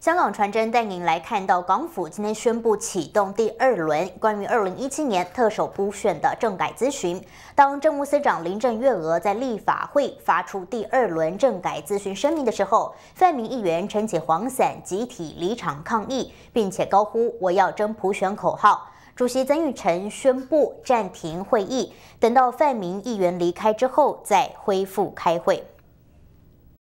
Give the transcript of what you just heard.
香港传真带您来看到，港府今天宣布启动第二轮关于二零一七年特首普选的政改咨询。当政务司长林郑月娥在立法会发出第二轮政改咨询声明的时候，泛民议员撑起煌伞集体离场抗议，并且高呼“我要争普选”口号。主席曾玉成宣布暂停会议，等到泛民议员离开之后再恢复开会。